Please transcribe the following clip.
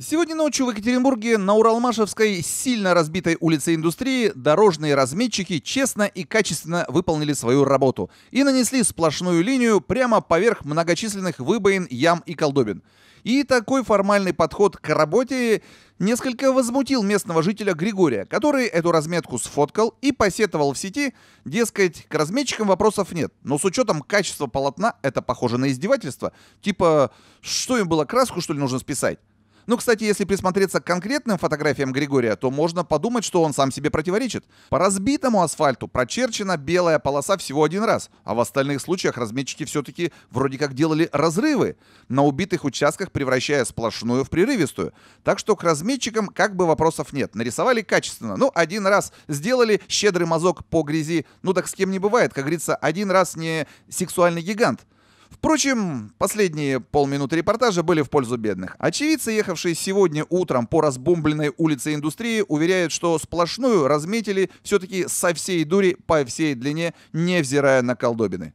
Сегодня ночью в Екатеринбурге на Уралмашевской сильно разбитой улице индустрии дорожные разметчики честно и качественно выполнили свою работу и нанесли сплошную линию прямо поверх многочисленных выбоин, ям и колдобин. И такой формальный подход к работе несколько возмутил местного жителя Григория, который эту разметку сфоткал и посетовал в сети, дескать, к разметчикам вопросов нет, но с учетом качества полотна это похоже на издевательство, типа, что им было краску что ли нужно списать? Ну, кстати, если присмотреться к конкретным фотографиям Григория, то можно подумать, что он сам себе противоречит. По разбитому асфальту прочерчена белая полоса всего один раз, а в остальных случаях разметчики все-таки вроде как делали разрывы на убитых участках, превращая сплошную в прерывистую. Так что к разметчикам как бы вопросов нет. Нарисовали качественно. Ну, один раз сделали щедрый мазок по грязи. Ну, так с кем не бывает. Как говорится, один раз не сексуальный гигант. Впрочем, последние полминуты репортажа были в пользу бедных. Очевидцы, ехавшие сегодня утром по разбомбленной улице индустрии, уверяют, что сплошную разметили все-таки со всей дури по всей длине, невзирая на колдобины.